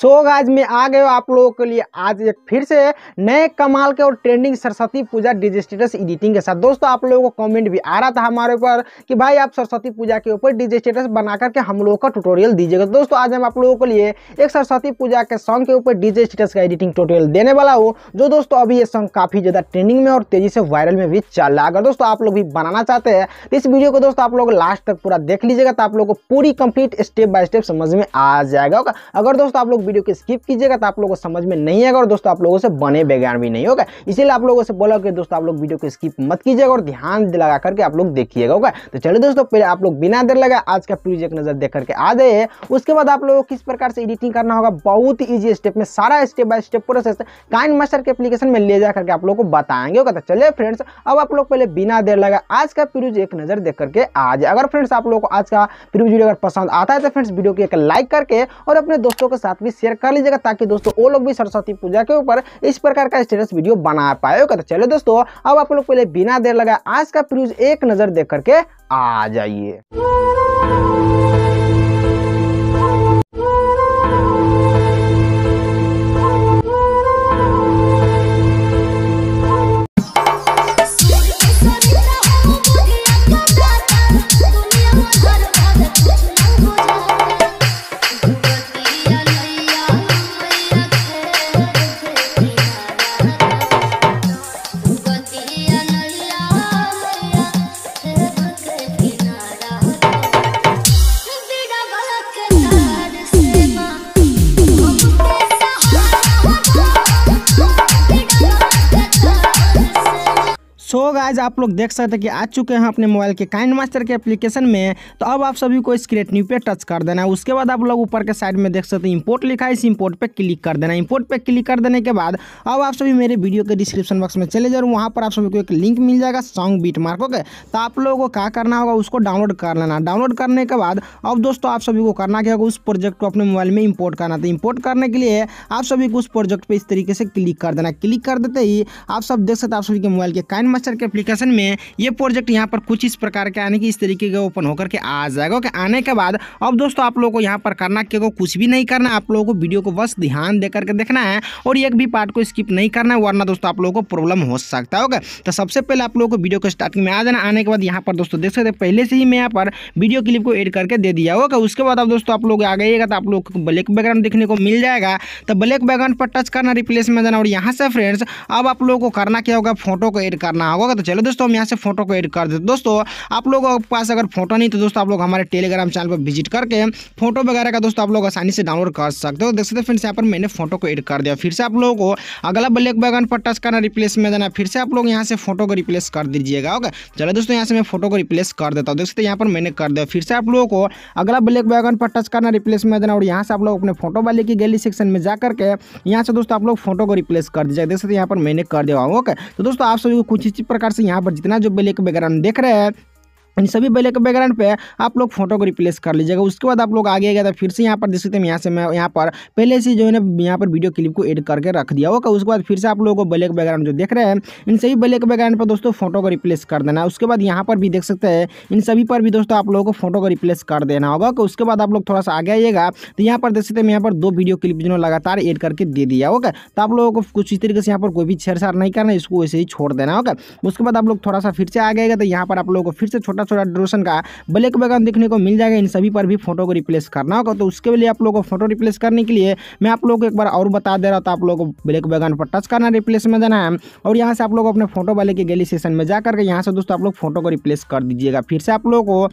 सो so guys मैं आ गए आप लोगों के लिए आज एक फिर से नए कमाल के और trending Saraswati Puja DJ status editing के साथ दोस्तों आप लोगों को कमेंट भी आ रहा था हमारे ऊपर कि भाई आप सरस्वती पूजा के ऊपर डिजिस्टेटस बना करके हम लोगों का ट्यूटोरियल दीजिएगा दोस्तों आज हम आप लोगों के लिए एक सरस्वती पूजा के सॉन्ग के ऊपर डीजे स्टेटस का एडिटिंग ट्यूटोरियल देने वाला हूँ जो दोस्तों अभी ये सॉन्ग काफ़ी ज़्यादा ट्रेंडिंग में और तेज़ी से वायरल में भी चल रहा है अगर दोस्तों आप लोग भी बनाना चाहते हैं तो इस वीडियो को दोस्तों आप लोग लास्ट तक पूरा देख लीजिएगा तो आप लोग को पूरी कंप्लीट स्टेप बाय स्टेप समझ में आ जाएगा अगर दोस्तों आप लोग लोग वीडियो को स्किप कीजिएगा तो आप लोगों को समझ में नहीं आएगा और दोस्तों आप लोगों से बने बेगान भी नहीं होगा इसीलिए आप लोगों से बोला कि दोस्तों आप लोग वीडियो को स्किप मत कीजिएगा और ध्यान लगा करके आप लोग देखिएगा होगा तो चलिए दोस्तों पहले आप लोग बिना देर लगा आज का प्लीज एक नजर देख करके आ जाए उसके बाद आप लोगों को किस प्रकार से एडिटिंग करना होगा बहुत ईजी स्टेप में सारा step by step process KineMaster के एप्लीकेशन में ले जा करके आप लोग को बताएंगे होगा तो चलिए फ्रेंड्स अब आप लोग पहले बिना देर लगा आज का प्यूज एक नजर देख करके आ जाए अगर फ्रेंड्स आप लोग को आज का प्यूज वीडियो अगर पसंद आता है तो फ्रेंड्स वीडियो को एक लाइक करके और अपने दोस्तों के साथ भी भी शेयर कर लीजिएगा ताकि दोस्तों वो लोग भी सरस्वती पूजा के ऊपर इस प्रकार का स्टेटस वीडियो बना पाए तो चलो दोस्तों अब आप लोग पहले बिना देर लगाए आज का प्रूज एक नज़र देख करके आ जाइए सो so गाइज आप लोग देख सकते हैं कि आ चुके हैं अपने मोबाइल के काइंड मास्टर के एप्लीकेशन में तो अब आप सभी को इस क्रिएट न्यू पे टच कर देना है उसके बाद आप लोग ऊपर के साइड में देख सकते हैं इंपोर्ट लिखा है इस इंपोर्ट पे क्लिक कर देना इंपोर्ट पे क्लिक कर देने के बाद अब आप सभी मेरे वीडियो के डिस्क्रिप्शन बॉक्स में चले जाओ वहाँ पर आप सभी को एक लिंक मिल जाएगा सॉन्ग बीट मार्क ओके तो आप लोगों को क्या करना होगा उसको डाउनलोड कर लेना डाउनलोड करने के बाद अब दोस्तों आप सभी को करना क्या होगा उस प्रोजेक्ट को अपने मोबाइल में इम्पोर्ट करना था इंपोर्ट तो करने के लिए आप सभी को उस प्रोजेक्ट पर इस तरीके से क्लिक कर देना क्लिक कर देते ही आप सब देख सकते आप सभी के मोबाइल के काइंड मास्टर के एप्लीकेशन में ये प्रोजेक्ट यहाँ पर कुछ इस प्रकार के आने की इस तरीके का ओपन होकर के आ जाएगा ओके आने के बाद अब दोस्तों आप लोगों को यहाँ पर करना क्योंकि कुछ भी नहीं करना आप लोगों को वीडियो को बस ध्यान दे करके देखना है और एक भी पार्ट को स्किप नहीं करना है वरना दोस्तों आप लोगों को प्रॉब्लम हो सकता है ओके तो सबसे पहले आप लोगों को वीडियो को स्टार्टिंग में आ जाना आने के बाद यहाँ पर दोस्तों देख सकते पहले से ही मैं यहाँ पर वीडियो क्लिप को एड करके दे दिया ओके उसके बाद अब दोस्तों आप लोग आ गएगा तो आप लोग को ब्लैक बैकग्राउंड देखने को मिल जाएगा तो ब्लैक बैकग्राउंड पर टच करना रिप्लेस में जाना और यहाँ से फ्रेंड्स अब आप लोगों को करना क्या होगा फोटो को एड करना बनाना होगा तो चलो दोस्तों हम यहाँ से फोटो को एड कर देते दोस्तों आप लोगों के पास अगर फोटो नहीं तो दोस्तों आप लोग हमारे टेलीग्राम चैनल पर विजिट करके फोटो वगैरह का दोस्तों आप लोग आसानी से डाउनलोड कर सकते हो देख सकते फ्रेंड्स यहाँ पर मैंने फोटो को एड कर दिया फिर से आप लोगों को अगला ब्लैक बैगन पर टच करना रिप्लेस में देना फिर से आप लोग यहाँ से फोटो को रिप्लेस कर दीजिएगा ओके चलो दोस्तों यहाँ से मैं फोटो को रिप्लेस कर देता हूँ देख सकते यहाँ पर मैंने कर दिया फिर से आप लोगों को अगला ब्लैक बैगन पर टच करना रिप्लेस में देना और यहाँ से आप लोग अपने फोटो वाले की गैली सेक्शन में जा करके यहाँ से दोस्तों आप लोग फोटो को रिप्लेस कर दीजिएगा देख सकते यहाँ पर मैंने कर दिया ओके तो दोस्तों आप सभी को कुछ इसी प्रकार से यहाँ पर जितना जो ब्लैक बैकग्राउंड देख रहे हैं इन सभी बैलेक बैकग्राउंड पे आप लोग फोटो को रिप्लेस कर लीजिएगा उसके बाद आप लोग आगे गया तो फिर से यहाँ पर देख सकते हैं यहाँ से मैं यहाँ पर पहले से जो है ना यहाँ पर वीडियो क्लिप को एड करके रख दिया ओके उसके बाद फिर से आप लोगों को बैले बैकग्राउंड जो देख रहे हैं इन सभी बैले बैकग्राउंड पर दोस्तों फोटो को रिप्लेस कर देना उसके बाद यहाँ पर भी देख सकते हैं इन सभी पर भी दोस्तों आप लोगों को फोटो को रिप्लेस कर देना होगा उसके बाद आप लोग थोड़ा सा आगे आइएगा तो यहाँ पर देख सकते हैं यहाँ पर दो वीडियो क्लिप जिन्होंने लगातार एड करके दे दिया ओके तो आप लोगों को कुछ इस तरीके से यहाँ पर कोई भी छेड़छाड़ नहीं करना इसको वैसे ही छोड़ देना ओके उसके बाद आप लोग थोड़ा सा फिर से आ जाएगा तो यहाँ पर आप लोगों को फिर से छोटा छोटा छोटा ड्रोशन का ब्लैक बैकग्राउंड देखने को मिल जाएगा इन सभी पर भी फोटो को रिप्लेस करना होगा तो उसके लिए आप लोगों को फोटो रिप्लेस करने के लिए मैं आप लोगों को एक बार और बता दे रहा था आप लोगों को ब्लैक बैकग्राउंड पर टच करना रिप्लेस में जाना है और यहाँ से आप लोग अपने फोटो वाले के गैली सेशन में जाकर के यहाँ से दोस्तों आप लोग फोटो को रिप्लेस कर दीजिएगा फिर से आप लोगों को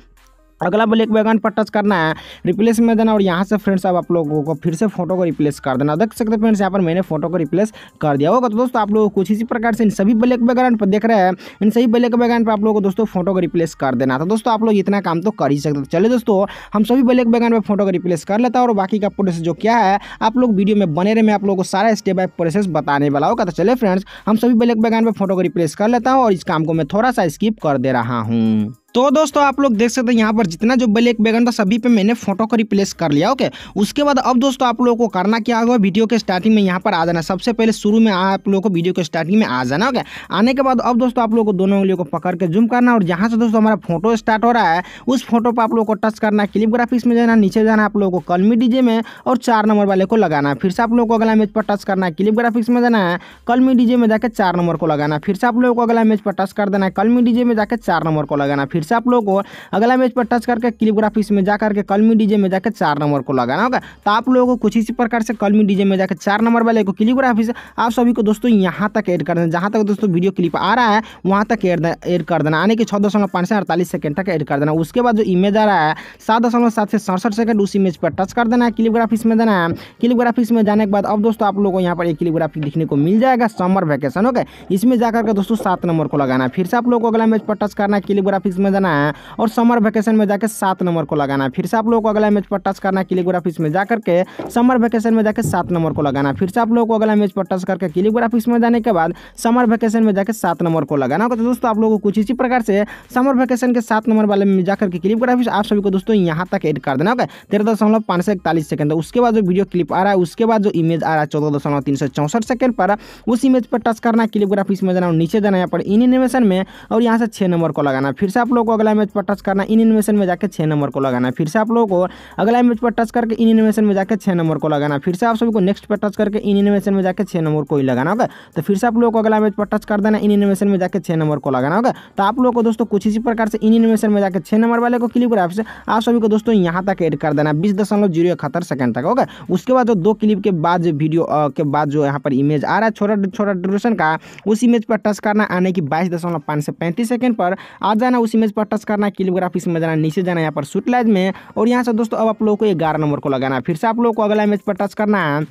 अगला ब्लैक बैगन पर टच करना है रिप्लेस में देना और यहाँ से फ्रेंड्स अब आप लोगों को फिर से फोटो को रिप्लेस कर देना देख सकते हैं फ्रेंड्स यहाँ पर मैंने फोटो को रिप्लेस कर दिया होगा तो दोस्तों आप लोग कुछ इसी प्रकार से इन सभी ब्लैक बैगन पर देख रहे हैं इन सभी ब्लैक बैगन पर आप लोगों को दोस्तों फोटो को रिप्लेस कर देना था तो दोस्तों आप लोग इतना काम तो कर ही सकते चले दोस्तों हम सभी ब्लैक बैगन पर फोटो को रिप्लेस कर लेता और बाकी का प्रोसेस जो क्या है आप लोग वीडियो में बने रहे मैं आप लोगों को सारा स्टेप बाय प्रोसेस बताने वाला होगा तो चले फ्रेंड्स हम सभी ब्लैक बैगन पर फोटो को रिप्लेस कर लेता हूँ और इस काम को मैं थोड़ा सा स्किप कर दे रहा हूँ तो दोस्तों आप लोग देख सकते हैं यहाँ पर जितना जो ब्लैक बैगन था सभी पे मैंने फोटो को रिप्लेस कर लिया ओके उसके बाद अब दोस्तों आप लोगों को करना क्या होगा वीडियो के स्टार्टिंग में यहाँ पर आ जाना सबसे पहले शुरू में आप लोगों को वीडियो के स्टार्टिंग में आ जाना ओके आने के बाद अब दोस्तों आप लोगों को दोनों उंगलियों को पकड़ के जूम करना और जहाँ से दोस्तों हमारा फोटो स्टार्ट हो रहा है उस फोटो पर आप लोगों को टच करना क्लिप ग्राफिक्स में जाना नीचे जाना आप लोगों को कलमी डीजे में और चार नंबर वाले को लगाना फिर से आप लोगों को अगला इमेज पर टच करना है क्लिप ग्राफिक्स में जाना है कलमी डीजे में जाकर चार नंबर को लगाना फिर से आप लोगों को अगला इमेज पर टच कर देना है कलमी डीजे में जाकर चार नंबर को लगाना फिर से आप लोगों को अगला मैच पर टच करके क्लिप ग्राफिक्स में जा करके कलमी डीजे में जाकर चार नंबर को लगाना होगा तो आप लोगों को कुछ इसी प्रकार से कलमी डीजे में जाकर चार नंबर वाले को क्लिप ग्राफिक्स आप सभी को दोस्तों यहाँ तक एड कर देना जहाँ तक दोस्तों वीडियो क्लिप आ रहा है वहाँ तक एड एड कर देना यानी कि छः दशमलव पाँच से अड़तालीस सेकेंड तक एड कर देना उसके बाद जो इमेज आ रहा है सात दशमलव सात से सड़सठ सेकंड उस इमेज पर टच कर देना है क्लिप ग्राफिक्स में देना है क्लिप ग्राफिक्स में जाने के बाद अब दोस्तों आप लोगों को यहाँ पर एक क्लिप ग्राफिक दिखने को मिल जाएगा समर वैकेशन ओके इसमें जाकर के दोस्तों सात नंबर को लगाना है फिर से आप लोग को अगला मैच पर टच करना है क्लिप ग्राफिक्स में देना है और समर वैकेशन में जाकर सात नंबर को लगाना है फिर से आप लोगों को अगला मैच पर टच करना है किलीग्राफिक्स में जाकर के समर वैकेशन में जाकर सात नंबर को लगाना फिर से आप लोगों को अगला मैच पर टच करके किलीग्राफिक्स में जाने के बाद समर वैकेशन में जाकर सात नंबर को लगाना होगा तो दोस्तों आप लोगों को कुछ इसी प्रकार से समर वैकेशन के सात नंबर वाले में जाकर के किलीग्राफिक्स आप सभी को दोस्तों यहाँ तक एड कर देना होगा तेरह दशमलव पाँच सौ इकतालीस सेकंड तो उसके बाद जो वीडियो क्लिप आ रहा है उसके बाद जो इमेज आ रहा है चौदह दशमलव तीन सौ चौंसठ सेकंड पर उस इमेज पर टच करना है किलीग्राफिक्स में जाना और नीचे जाना यहाँ पर इन एनिमेशन में और यहाँ से छः नंबर को लगाना फिर से आप लोग को अगला इमेज पर टच करना इन इनमेशन में जाकर छः नंबर को लगाना फिर से आप लोगों को अगला इमेज पर टच करके इन इनमेशन में जाकर छः नंबर को लगाना फिर से आप सभी को नेक्स्ट पर टच करके इन इनमेशन में जाकर छः नंबर को ही लगाना होगा तो फिर से आप लोगों को अगला इमेज पर टच कर देना इन इनमेशन में जाकर छः नंबर को लगाना होगा तो आप लोगों को दोस्तों कुछ इसी प्रकार से इन इनमेशन में जाकर छः नंबर वाले को क्लिप करा आप सभी को दोस्तों यहाँ तक एड कर देना बीस दशमलव जीरो इकहत्तर सेकंड तक होगा उसके बाद जो दो क्लिप के बाद जो वीडियो के बाद जो यहाँ पर इमेज आ रहा है छोटा छोटा ड्यूरेशन का उस इमेज पर टच करना आने की बाईस दशमलव पाँच से पैंतीस सेकंड पर आ जाना उस इमेज इमेज पर टच करना है क्लिप में जाना नीचे जाना यहाँ पर शूट लाइज में और यहाँ से दोस्तों अब आप लोगों को ग्यारह नंबर को लगाना फिर से आप लोग को अगला इमेज पर टच करना है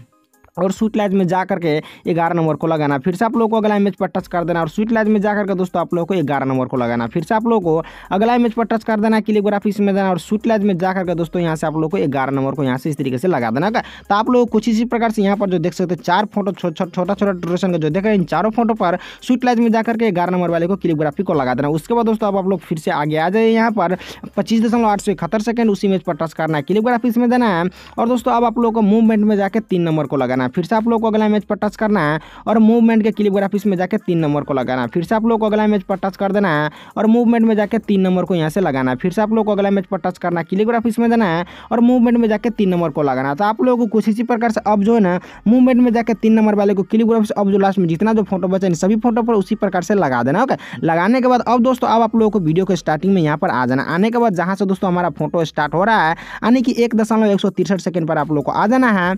और स्वीट लाइज में जा करके ग्यारह नंबर को लगाना फिर से आप लोगों को अगला इमेज पर टच कर देना और स्वीट लाइज में जा करके दोस्तों आप लोगों को ग्यारह नंबर को लगाना फिर से आप लोगों को अगला इमेज पर टच कर देना क्लियोग्राफी इसमें देना और स्वीट लाइज में जा करके दोस्तों यहाँ से आप लोग को ग्यारह नंबर को यहाँ से इस तरीके से लगा देना तो आप लोग कुछ इसी प्रकार से यहाँ पर जो देख सकते हैं चार फोटो छोटा छोटा ड्रेशन का जो देख रहे हैं इन चारों फोटो पर स्वीट लाइज में जा करके ग्यारह नंबर वाले को क्लियोग्राफी को लगा देना उसके बाद दोस्तों आप लोग फिर से आगे आ जाए यहाँ पर पच्चीस दशमलव आठ सौ इकहत्तर सेकंड उस इमेज पर टच करना है क्लियोग्राफी इसमें देना है और दोस्तों अब आप लोग को मूवमेंट में जाकर तीन नंबर को लगाना करना फिर से आप लोग को अगला इमेज पर टच करना है और मूवमेंट के क्लिप ग्राफिक्स में जाकर तीन नंबर को लगाना फिर से आप लोग को अगला इमेज पर टच कर देना है और मूवमेंट में जाकर तीन नंबर को यहाँ से लगाना फिर से आप लोग को अगला इमेज पर टच करना क्लिप ग्राफिक्स में देना है और मूवमेंट में जाकर तीन नंबर को लगाना तो आप लोगों को कुछ इसी प्रकार से अब जो है ना मूवमेंट में जाकर तीन नंबर वाले को क्लिप ग्राफिक्स अब जो लास्ट में जितना जो फोटो बचे सभी फोटो पर उसी प्रकार से लगा देना ओके लगाने के बाद अब दोस्तों अब आप लोगों को वीडियो को स्टार्टिंग में यहाँ पर आ जाना आने के बाद जहाँ से दोस्तों हमारा फोटो स्टार्ट हो रहा है यानी कि एक दशमलव एक सौ तिरसठ सेकेंड पर आप लोग को आ जाना है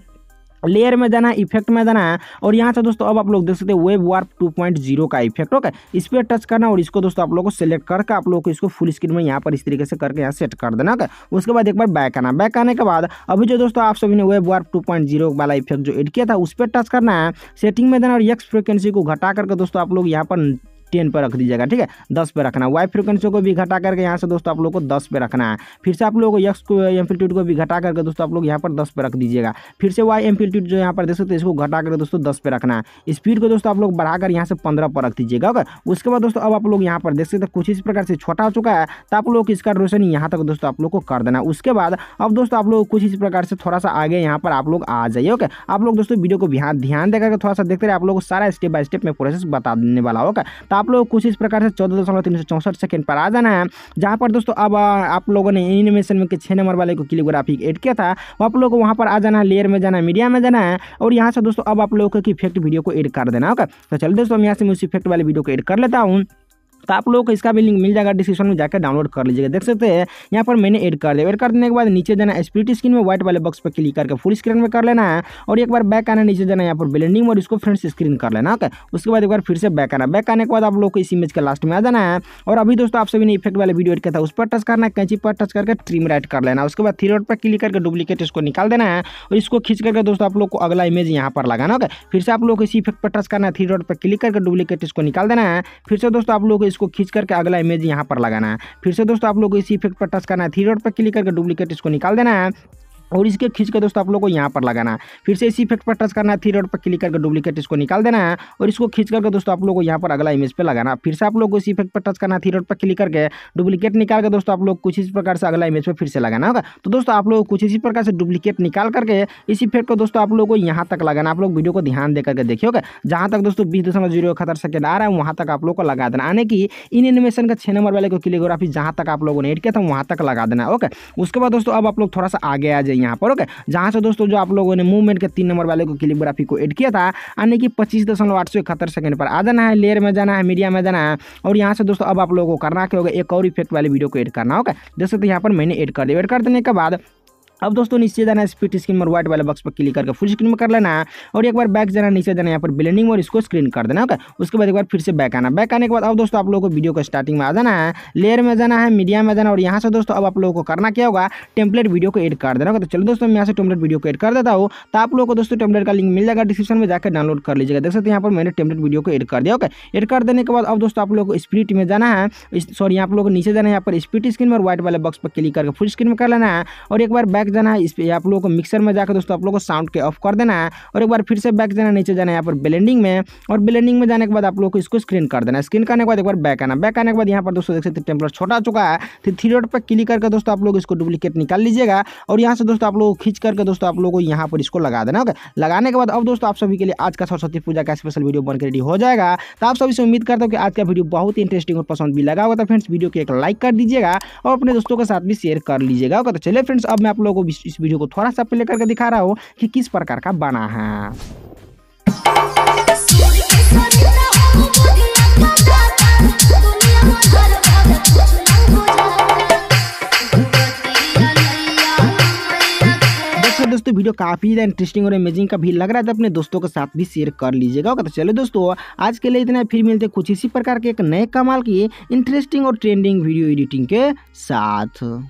लेयर में जाना है इफेक्ट में जाना है और यहाँ से दोस्तों अब आप लोग देख सकते हैं वेब वार्प 2.0 का इफेक्ट ओके इस पर टच करना और इसको दोस्तों आप लोग को सेलेक्ट करके आप लोग को इसको फुल स्क्रीन में यहाँ पर इस तरीके से करके यहाँ सेट कर देना ओके उसके बाद एक बार बैक आना बैक आने के बाद अभी जो दोस्तों आप सभी ने वेब वार्प टू वाला इफेक्ट जो एड किया था उस पर टच करना है सेटिंग में देना और यक्स फ्रिक्वेंसी को घटा करके दोस्तों आप लोग यहाँ पर टेन पर रख दीजिएगा ठीक है दस पे रखना वाई फ्रिक्वेंसी को भी घटा करके यहाँ से दोस्तों आप लोग को दस पे रखना है फिर से आप लोग को यक्स को एम्पलीट्यूड को भी घटा करके दोस्तों आप लोग यहाँ पर दस पे रख दीजिएगा फिर से वाई एम्पलीट्यूड जो यहाँ पर देख सकते हैं इसको घटा करके दोस्तों दस पे रखना है स्पीड को दोस्तों आप लोग बढ़ाकर यहाँ से पंद्रह पर रख दीजिएगा अगर उसके बाद दोस्तों अब आप लोग यहाँ पर देख सकते हैं कुछ इस प्रकार से छोटा हो चुका है तो आप लोग इसका रोशनी यहाँ तक दोस्तों आप लोग को कर देना उसके बाद अब दोस्तों आप लोग कुछ इस प्रकार से थोड़ा सा आगे यहाँ पर आप लोग आ जाइए ओके आप लोग दोस्तों वीडियो को हाँ, ध्यान देकर थोड़ा सा देखते रहे आप लोग सारा स्टेप बाय स्टेप में प्रोसेस बता देने वाला होगा आप लोग कुछ इस प्रकार से चौदह दशमलव तीन सौ चौंसठ सेकेंड पर आ जाना है जहाँ पर दोस्तों अब आप लोगों ने एनिमेशन में छः नंबर वाले को क्लियोग्राफिक एड किया था आप लोग को वहाँ पर आ जाना है लेयर में जाना है मीडिया में जाना है और यहाँ से दोस्तों अब आप लोगों को इफेक्ट वीडियो को एड कर देना ओके तो चलो दोस्तों हम यहाँ से मैं उस इफेक्ट वाले वीडियो को एड कर लेता हूँ तो आप लोगों को इसका भी लिंक मिल जाएगा डिस्क्रिप्शन में जाकर डाउनलोड कर लीजिएगा देख सकते हैं यहाँ पर मैंने एड कर दिया एड कर देने के बाद नीचे जाना स्प्रिट स्क्रीन में व्हाइट वाले बॉक्स पर क्लिक करके फुल स्क्रीन में कर लेना है और एक बार बैक आना नीचे जाना यहाँ पर ब्लेंडिंग और इसको फ्रंट स्क्रीन कर लेना ओके उसके बाद एक बार फिर से बैक आना बैक आने के बाद आप लोग को इस इमेज के लास्ट में आ जाना है और अभी दोस्तों आप सभी ने इफेक्ट वाले वीडियो एड किया था उस पर टच करना है कैंची पर टच करके ट्रीम राइट कर लेना उसके बाद थ्री रोड पर क्लिक करके डुप्लीकेट इसको निकाल देना है और इसको खींच करके दोस्तों आप लोग को अगला इमेज यहाँ पर लगाना ओके फिर से आप लोग को इसी इफेक्ट पर टच करना है थ्री रोड पर क्लिक करके डुप्लीकेट इसको निकाल देना है फिर से दोस्तों आप लोग को इसको खींच करके अगला इमेज यहाँ पर लगाना है फिर से दोस्तों आप लोग इसी इफेक्ट पर टच करना है थ्री डॉट पर क्लिक करके डुप्लीकेट इसको निकाल देना है और इसके खींच के दोस्तों आप लोगों को यहाँ पर लगाना है फिर से इसी इफेक्ट पर टच करना है थ्री रोड पर क्लिक करके डुप्लीकेट इसको निकाल देना है और इसको खींच करके दोस्तों आप लोगों को यहाँ पर अगला इमेज पे लगाना फिर से आप लोग को इसी इफेक्ट पर टच करना है थ्री रोड पर क्लिक करके डुप्लीकेट निकाल के दोस्तों आप लोग कुछ इस प्रकार से अगला इमेज पर फिर से लगाना होगा तो दोस्तों आप लोग कुछ इसी प्रकार से डुप्लीकेट निकाल करके इस इफेक्ट को दोस्तों आप लोग को यहाँ तक लगाना आप लोग वीडियो को ध्यान दे करके देखिए होगा जहाँ तक दोस्तों बीस दशमलव जीरो खतर सेकेंड आ रहा है वहाँ तक आप लोग को लगा देना यानी कि इन एनिमेशन का छः नंबर वाले को क्लियोग्राफी जहाँ तक आप लोगों ने एड किया था वहाँ तक लगा देना ओके उसके बाद दोस्तों अब आप लोग थोड़ा सा आगे आ जाइए रही यहाँ पर ओके जहाँ से दोस्तों जो आप लोगों ने मूवमेंट के तीन नंबर वाले को क्लिपग्राफी को एड किया था यानी कि पच्चीस दशमलव आठ सौ इकहत्तर सेकंड पर आ जाना है लेयर में जाना है मीडिया में जाना है और यहाँ से दोस्तों अब आप लोगों को करना क्या होगा एक और इफेक्ट वाले वीडियो को एड करना होगा जैसे तो यहाँ पर मैंने एड कर दिया एड कर देने के बाद अब दोस्तों नीचे जाना है स्पीड स्क्रीन पर व्हाइट वाले बॉक्स पर क्लिक करके फुल स्क्रीन में कर लेना है और एक बार बैक जाना नीचे जाना यहाँ पर ब्लेंडिंग और इसको स्क्रीन कर देना ओके उसके बाद एक बार फिर से बैक आना बैक आने के बाद अब दोस्तों आप लोगों को वीडियो को स्टार्टिंग में आ जाना है लेयर में जाना है मीडिया में जाना और यहाँ से दोस्तों अब आप लोगों को करना क्या होगा टेम्पलेट वीडियो को एड कर देना होगा तो चलो दोस्तों मैं यहाँ से टेम्पलेट वीडियो को एड कर देता हूँ तो आप लोगों को दोस्तों टेम्पलेट का लिंक मिल जाएगा डिस्क्रिप्शन में जाकर डाउनलोड कर लीजिएगा देख सकते यहाँ पर मैंने टेम्पलेट वीडियो को एड कर दिया ओके एड कर देने के बाद अब दोस्तों आप लोग को स्पीड में जाना है सॉरी आप लोग को नीचे जाना है यहाँ पर स्पीड स्क्रीन और व्हाइट वाले बॉक्स पर क्लिक करके फुल स्क्रीन में कर लेना है और एक बार बैक बैक जाना है इस पर आप लोगों को मिक्सर में जाकर दोस्तों आप लोगों को साउंड के ऑफ कर देना है और एक बार फिर से बैक जाना नीचे जाना है यहाँ पर ब्लेंडिंग में और ब्लेंडिंग में जाने के बाद आप लोग को इसको स्क्रीन कर देना स्क्रीन करने के बाद एक बार बैक आना बैक आने के बाद यहाँ पर दोस्तों देख सकते टेम्पलर छोटा चुका है फिर थ्री रोड पर क्लिक करके दोस्तों आप लोग इसको डुप्लीकेट निकाल लीजिएगा और यहाँ से दोस्तों आप लोग खींच करके दोस्तों आप लोग को यहाँ पर इसको लगा देना ओके लगाने के बाद अब दोस्तों आप सभी के लिए आज का सरस्वती पूजा का स्पेशल वीडियो बनकर रेडी हो जाएगा तो आप सभी से उम्मीद करता हूँ कि आज का वीडियो बहुत ही इंटरेस्टिंग और पसंद भी लगा होगा तो फ्रेंड्स वीडियो को एक लाइक कर दीजिएगा और अपने दोस्तों के साथ भी शेयर कर लीजिएगा ओके तो चलिए फ्रेंड्स अब मैं आप लोग को इस वीडियो को थोड़ा सा प्ले करके दिखा रहा हूँ कि किस प्रकार का बना है दोस्तों वीडियो काफ़ी ज़्यादा इंटरेस्टिंग और अमेजिंग का भी लग रहा है तो अपने दोस्तों के साथ भी शेयर कर लीजिएगा ओके तो चलो दोस्तों आज के लिए इतना फिर मिलते हैं कुछ इसी प्रकार के एक नए कमाल की इंटरेस्टिंग और ट्रेंडिंग वीडियो एडिटिंग के साथ